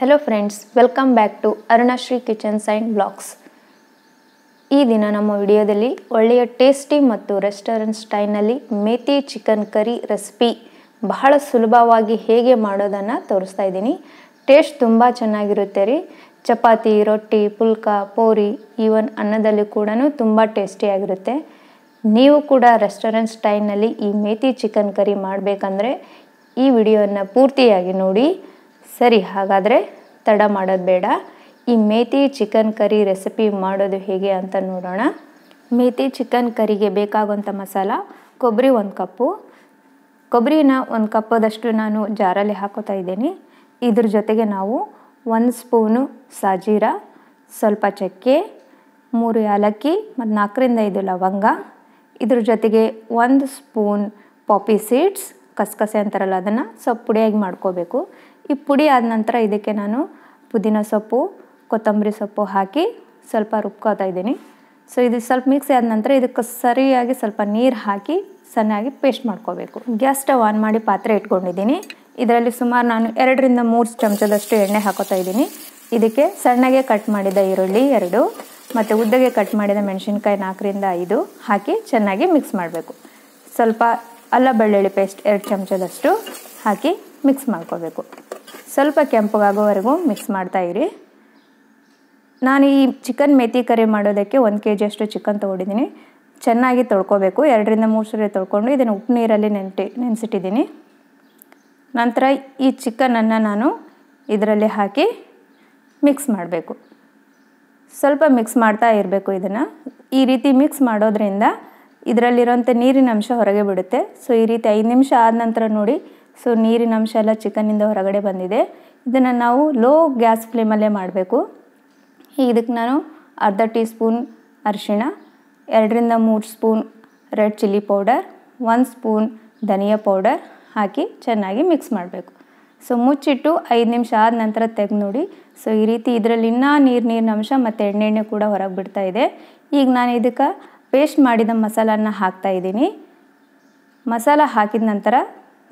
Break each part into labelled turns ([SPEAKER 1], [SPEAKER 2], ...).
[SPEAKER 1] hello friends welcome back to Arunashree kitchens and blogs ಈ ದಿನ ನಮ್ಮ ವಿಡಿಯೋದಲ್ಲಿ ಒಳ್ಳೆಯ ಟೇಸ್ಟಿ ಮತ್ತು ರೆಸ್ಟೋರೆಂಟ್ ಸ್ಟೈಲ್ನಲ್ಲಿ ಮೇತಿ ಚಿಕನ್ ಕರಿ ರೆಸಿಪಿ ಬಹಳ ಸುಲಭವಾಗಿ ಹೇಗೆ ಮಾಡೋದನ್ನು ತೋರಿಸ್ತಾ ಇದ್ದೀನಿ ಟೇಸ್ಟ್ ತುಂಬ ಚೆನ್ನಾಗಿರುತ್ತೆ ರೀ ಚಪಾತಿ ರೊಟ್ಟಿ ಪುಲ್ಕ ಪೋರಿ ಈವನ್ ಅನ್ನದಲ್ಲಿ ಕೂಡ ತುಂಬ ಟೇಸ್ಟಿಯಾಗಿರುತ್ತೆ ನೀವು ಕೂಡ ರೆಸ್ಟೋರೆಂಟ್ ಸ್ಟೈಲ್ನಲ್ಲಿ ಈ ಮೇತಿ ಚಿಕನ್ ಕರಿ ಮಾಡಬೇಕಂದ್ರೆ ಈ ವಿಡಿಯೋನ ಪೂರ್ತಿಯಾಗಿ ನೋಡಿ ಸರಿ ಹಾಗಾದರೆ ತಡ ಮಾಡೋದು ಬೇಡ ಈ ಮೇಥಿ ಚಿಕನ್ ಕರಿ ರೆಸಿಪಿ ಮಾಡೋದು ಹೇಗೆ ಅಂತ ನೋಡೋಣ ಮೇಥಿ ಚಿಕನ್ ಕರಿಗೆ ಬೇಕಾಗುವಂಥ ಮಸಾಲ ಕೊಬ್ಬರಿ ಒಂದು ಕಪ್ಪು ಕೊಬ್ಬರಿನ ಒಂದು ಕಪ್ಪದಷ್ಟು ನಾನು ಜಾರಲ್ಲಿ ಹಾಕೋತಾ ಇದ್ದೀನಿ ಇದ್ರ ಜೊತೆಗೆ ನಾವು ಒಂದು ಸ್ಪೂನು ಸಾಜೀರ ಸ್ವಲ್ಪ ಚಕ್ಕೆ ಮೂರು ಏಲಕ್ಕಿ ಮತ್ತು ನಾಲ್ಕರಿಂದ ಐದು ಲವಂಗ ಇದ್ರ ಜೊತೆಗೆ ಒಂದು ಸ್ಪೂನ್ ಪಾಪಿ ಸೀಡ್ಸ್ ಕಸಕಸೆ ಅಂತಾರಲ್ಲ ಅದನ್ನು ಸ್ವಲ್ಪ ಪುಡಿಯಾಗಿ ಮಾಡ್ಕೋಬೇಕು ಈ ಪುಡಿ ಆದ ನಂತರ ಇದಕ್ಕೆ ನಾನು ಪುದೀನ ಸೊಪ್ಪು ಕೊತ್ತಂಬರಿ ಸೊಪ್ಪು ಹಾಕಿ ಸ್ವಲ್ಪ ರುಬ್ಕೋತಾ ಇದ್ದೀನಿ ಸೊ ಇದು ಸ್ವಲ್ಪ ಮಿಕ್ಸಿ ಆದ ನಂತರ ಇದಕ್ಕೆ ಸರಿಯಾಗಿ ಸ್ವಲ್ಪ ನೀರು ಹಾಕಿ ಸಣ್ಣಾಗಿ ಪೇಸ್ಟ್ ಮಾಡ್ಕೋಬೇಕು ಗ್ಯಾಸ್ ಸ್ಟವ್ ಆನ್ ಮಾಡಿ ಪಾತ್ರೆ ಇಟ್ಕೊಂಡಿದ್ದೀನಿ ಇದರಲ್ಲಿ ಸುಮಾರು ನಾನು ಎರಡರಿಂದ ಮೂರು ಚಮಚದಷ್ಟು ಎಣ್ಣೆ ಹಾಕೋತಾ ಇದ್ದೀನಿ ಇದಕ್ಕೆ ಸಣ್ಣಗೆ ಕಟ್ ಮಾಡಿದ ಈರುಳ್ಳಿ ಎರಡು ಮತ್ತು ಉದ್ದಗೆ ಕಟ್ ಮಾಡಿದ ಮೆಣಸಿನ್ಕಾಯಿ ನಾಲ್ಕರಿಂದ ಐದು ಹಾಕಿ ಚೆನ್ನಾಗಿ ಮಿಕ್ಸ್ ಮಾಡಬೇಕು ಸ್ವಲ್ಪ ಅಲ್ಲ ಬೆಳ್ಳುಳ್ಳಿ ಪೇಸ್ಟ್ ಎರಡು ಚಮಚದಷ್ಟು ಹಾಕಿ ಮಿಕ್ಸ್ ಮಾಡ್ಕೋಬೇಕು ಸ್ವಲ್ಪ ಕೆಂಪಗಾಗೋವರೆಗೂ ಮಿಕ್ಸ್ ಮಾಡ್ತಾ ಇರಿ ನಾನು ಈ ಚಿಕನ್ ಮೆಥಿ ಕರಿ ಮಾಡೋದಕ್ಕೆ ಒಂದು ಕೆ ಜಿಯಷ್ಟು ಚಿಕನ್ ತೊಗೊಂಡಿದ್ದೀನಿ ಚೆನ್ನಾಗಿ ತೊಳ್ಕೊಬೇಕು ಎರಡರಿಂದ ಮೂರು ಸರಿ ತೊಳ್ಕೊಂಡು ಇದನ್ನು ಉಪ್ಪು ನೀರಲ್ಲಿ ನೆನ್ಟಿ ನೆನೆಸಿಟ್ಟಿದ್ದೀನಿ ನಂತರ ಈ ಚಿಕನನ್ನು ನಾನು ಇದರಲ್ಲಿ ಹಾಕಿ ಮಿಕ್ಸ್ ಮಾಡಬೇಕು ಸ್ವಲ್ಪ ಮಿಕ್ಸ್ ಮಾಡ್ತಾ ಇರಬೇಕು ಇದನ್ನು ಈ ರೀತಿ ಮಿಕ್ಸ್ ಮಾಡೋದ್ರಿಂದ ಇದರಲ್ಲಿರೋಂಥ ನೀರಿನ ಅಂಶ ಹೊರಗೆ ಬಿಡುತ್ತೆ ಸೊ ಈ ರೀತಿ ಐದು ನಿಮಿಷ ಆದ ನಂತರ ನೋಡಿ ಸೊ ನೀರಿನ ಅಂಶ ಎಲ್ಲ ಚಿಕನ್ನಿಂದ ಹೊರಗಡೆ ಬಂದಿದೆ ಇದನ್ನು ನಾವು ಲೋ ಗ್ಯಾಸ್ ಫ್ಲೇಮಲ್ಲೇ ಮಾಡಬೇಕು ಇದಕ್ಕೆ ನಾನು ಅರ್ಧ ಟೀ ಸ್ಪೂನ್ ಅರಿಶಿಣ ಎರಡರಿಂದ ಮೂರು ಸ್ಪೂನ್ ರೆಡ್ ಚಿಲ್ಲಿ ಪೌಡರ್ ಒಂದು ಸ್ಪೂನ್ ಧನಿಯಾ ಪೌಡರ್ ಹಾಕಿ ಚೆನ್ನಾಗಿ ಮಿಕ್ಸ್ ಮಾಡಬೇಕು ಸೊ ಮುಚ್ಚಿಟ್ಟು ಐದು ನಿಮಿಷ ಆದ ನಂತರ ತೆಗೆದು ನೋಡಿ ಸೊ ಈ ರೀತಿ ಇದರಲ್ಲಿ ಇನ್ನೂ ನೀರು ನೀರಿನ ಅಂಶ ಮತ್ತು ಎಣ್ಣೆ ಎಣ್ಣೆ ಕೂಡ ಹೊರಗೆ ಬಿಡ್ತಾ ಇದೆ ಈಗ ನಾನು ಇದಕ್ಕೆ ಪೇಸ್ಟ್ ಮಾಡಿದ ಮಸಾಲನ್ನ ಹಾಕ್ತಾ ಇದ್ದೀನಿ ಮಸಾಲ ಹಾಕಿದ ನಂತರ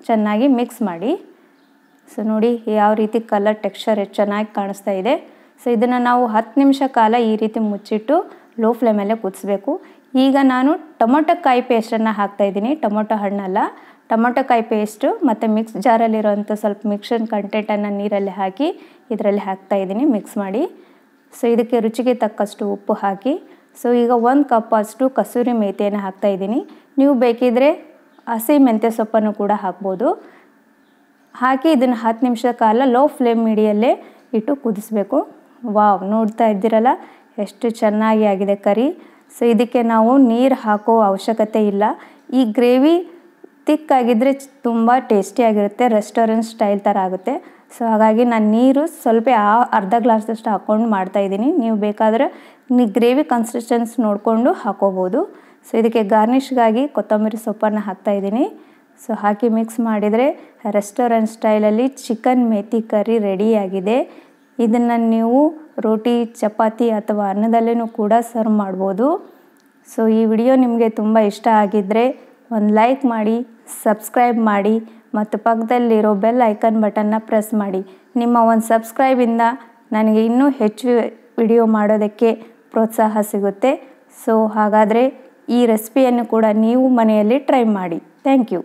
[SPEAKER 1] ಚೆನ್ನಾಗಿ ಮಿಕ್ಸ್ ಮಾಡಿ ಸೊ ನೋಡಿ ಯಾವ ರೀತಿ ಕಲರ್ ಟೆಕ್ಸ್ಚರ್ ಚೆನ್ನಾಗಿ ಕಾಣಿಸ್ತಾ ಇದೆ ಸೊ ಇದನ್ನು ನಾವು ಹತ್ತು ನಿಮಿಷ ಕಾಲ ಈ ರೀತಿ ಮುಚ್ಚಿಟ್ಟು ಲೋ ಫ್ಲೇಮಲ್ಲೇ ಕುದಿಸ್ಬೇಕು ಈಗ ನಾನು ಟೊಮೊಟೊ ಕಾಯಿ ಪೇಸ್ಟನ್ನು ಹಾಕ್ತಾಯಿದ್ದೀನಿ ಟೊಮೊಟೊ ಹಣ್ಣಲ್ಲ ಟೊಮೊಟೊ ಕಾಯಿ ಪೇಸ್ಟು ಮತ್ತು ಮಿಕ್ಸ್ ಜಾರಲ್ಲಿರೋವಂಥ ಸ್ವಲ್ಪ ಮಿಕ್ಸರ್ ಕಂಟೆಂಟನ್ನು ನೀರಲ್ಲಿ ಹಾಕಿ ಇದರಲ್ಲಿ ಹಾಕ್ತಾಯಿದ್ದೀನಿ ಮಿಕ್ಸ್ ಮಾಡಿ ಸೊ ಇದಕ್ಕೆ ರುಚಿಗೆ ತಕ್ಕಷ್ಟು ಉಪ್ಪು ಹಾಕಿ ಸೊ ಈಗ ಒಂದು ಕಪ್ ಅಷ್ಟು ಕಸೂರಿ ಮೇಥಿಯನ್ನು ಹಾಕ್ತಾಯಿದ್ದೀನಿ ನೀವು ಬೇಕಿದ್ರೆ ಹಸಿ ಮೆಂತ್ಯ ಸೊಪ್ಪನ್ನು ಕೂಡ ಹಾಕ್ಬೋದು ಹಾಕಿ ಇದನ್ನು ಹತ್ತು ನಿಮಿಷ ಕಾಲ ಲೋ ಫ್ಲೇಮ್ ಮೀಡಿಯಲ್ಲೇ ಇಟ್ಟು ಕುದಿಸ್ಬೇಕು ವಾವ್ ನೋಡ್ತಾ ಇದ್ದೀರಲ್ಲ ಎಷ್ಟು ಚೆನ್ನಾಗಿ ಆಗಿದೆ ಕರಿ ಸೊ ಇದಕ್ಕೆ ನಾವು ನೀರು ಹಾಕೋ ಅವಶ್ಯಕತೆ ಇಲ್ಲ ಈ ಗ್ರೇವಿ ತಿಕ್ಕಾಗಿದ್ದರೆ ತುಂಬ ಟೇಸ್ಟಿಯಾಗಿರುತ್ತೆ ರೆಸ್ಟೋರೆಂಟ್ ಸ್ಟೈಲ್ ಥರ ಆಗುತ್ತೆ ಸೊ ಹಾಗಾಗಿ ನಾನು ನೀರು ಸ್ವಲ್ಪ ಆ ಅರ್ಧ ಗ್ಲಾಸ್ದಷ್ಟು ಹಾಕ್ಕೊಂಡು ಮಾಡ್ತಾಯಿದ್ದೀನಿ ನೀವು ಬೇಕಾದರೆ ನೀವು ಗ್ರೇವಿ ಕನ್ಸಿಸ್ಟೆನ್ಸ್ ನೋಡಿಕೊಂಡು ಹಾಕೋಬೋದು ಸೊ ಇದಕ್ಕೆ ಗಾರ್ನಿಷ್ಗಾಗಿ ಕೊತ್ತಂಬರಿ ಸೊಪ್ಪನ್ನು ಹಾಕ್ತಾಯಿದ್ದೀನಿ ಸೊ ಹಾಕಿ ಮಿಕ್ಸ್ ಮಾಡಿದರೆ ರೆಸ್ಟೋರೆಂಟ್ ಸ್ಟೈಲಲ್ಲಿ ಚಿಕನ್ ಮೇಥಿ ಕರಿ ರೆಡಿಯಾಗಿದೆ ಇದನ್ನು ನೀವು ರೋಟಿ ಚಪಾತಿ ಅಥವಾ ಅನ್ನದಲ್ಲೇ ಕೂಡ ಸರ್ವ್ ಮಾಡ್ಬೋದು ಸೊ ಈ ವಿಡಿಯೋ ನಿಮಗೆ ತುಂಬ ಇಷ್ಟ ಆಗಿದ್ದರೆ ಒಂದು ಲೈಕ್ ಮಾಡಿ ಸಬ್ಸ್ಕ್ರೈಬ್ ಮಾಡಿ ಮತ್ತು ಪಕ್ಕದಲ್ಲಿರೋ ಬೆಲ್ ಐಕನ್ ಬಟನ್ನ ಪ್ರೆಸ್ ಮಾಡಿ ನಿಮ್ಮ ಒಂದು ಸಬ್ಸ್ಕ್ರೈಬಿಂದ ನನಗೆ ಇನ್ನೂ ಹೆಚ್ಚು ವಿಡಿಯೋ ಮಾಡೋದಕ್ಕೆ ಪ್ರೋತ್ಸಾಹ ಸಿಗುತ್ತೆ ಸೊ ಹಾಗಾದರೆ ಈ ರೆಸಿಪಿಯನ್ನು ಕೂಡ ನೀವು ಮನೆಯಲ್ಲಿ ಟ್ರೈ ಮಾಡಿ ಥ್ಯಾಂಕ್ ಯು